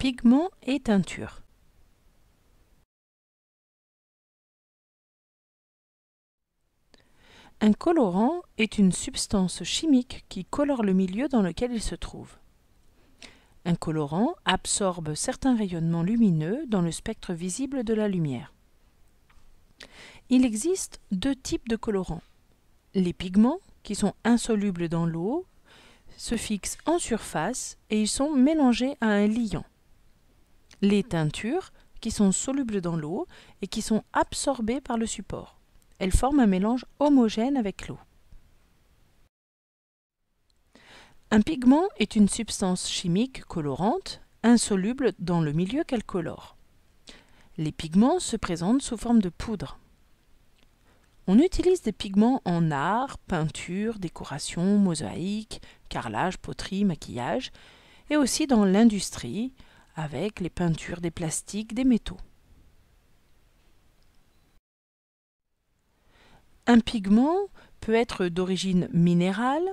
Pigments et teintures. Un colorant est une substance chimique qui colore le milieu dans lequel il se trouve. Un colorant absorbe certains rayonnements lumineux dans le spectre visible de la lumière. Il existe deux types de colorants. Les pigments, qui sont insolubles dans l'eau, se fixent en surface et ils sont mélangés à un liant les teintures qui sont solubles dans l'eau et qui sont absorbées par le support. Elles forment un mélange homogène avec l'eau. Un pigment est une substance chimique colorante, insoluble dans le milieu qu'elle colore. Les pigments se présentent sous forme de poudre. On utilise des pigments en art, peinture, décoration, mosaïque, carrelage, poterie, maquillage, et aussi dans l'industrie, avec les peintures des plastiques, des métaux. Un pigment peut être d'origine minérale,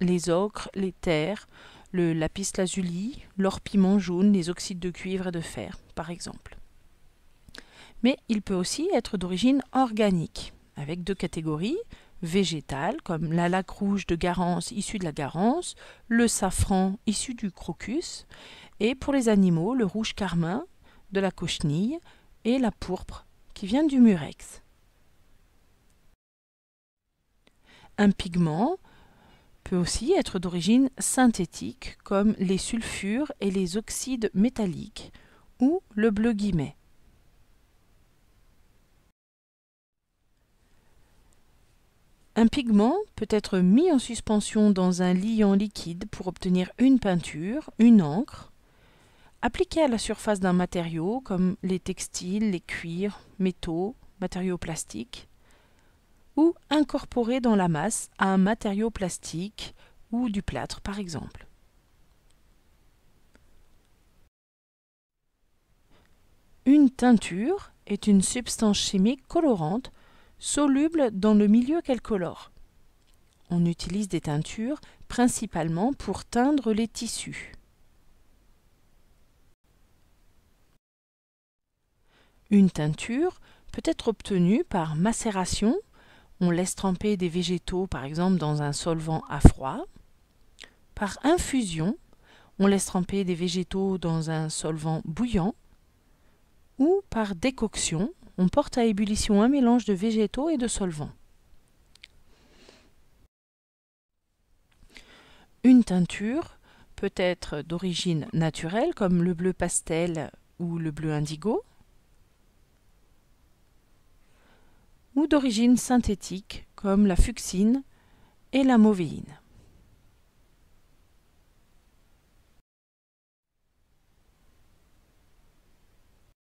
les ocres, les terres, le lapis lazuli, l'or piment jaune, les oxydes de cuivre et de fer, par exemple. Mais il peut aussi être d'origine organique, avec deux catégories, végétales comme la laque rouge de Garance issue de la Garance, le safran issu du crocus, et pour les animaux le rouge carmin de la cochenille et la pourpre qui vient du murex. Un pigment peut aussi être d'origine synthétique comme les sulfures et les oxydes métalliques ou le bleu guillemet. Un pigment peut être mis en suspension dans un liant liquide pour obtenir une peinture, une encre, appliqué à la surface d'un matériau comme les textiles, les cuirs, métaux, matériaux plastiques, ou incorporé dans la masse à un matériau plastique ou du plâtre par exemple. Une teinture est une substance chimique colorante soluble dans le milieu qu'elle colore. On utilise des teintures principalement pour teindre les tissus. Une teinture peut être obtenue par macération. On laisse tremper des végétaux par exemple dans un solvant à froid. Par infusion, on laisse tremper des végétaux dans un solvant bouillant. Ou par décoction, on porte à ébullition un mélange de végétaux et de solvants. Une teinture peut être d'origine naturelle comme le bleu pastel ou le bleu indigo ou d'origine synthétique comme la fuchsine et la mauvéine.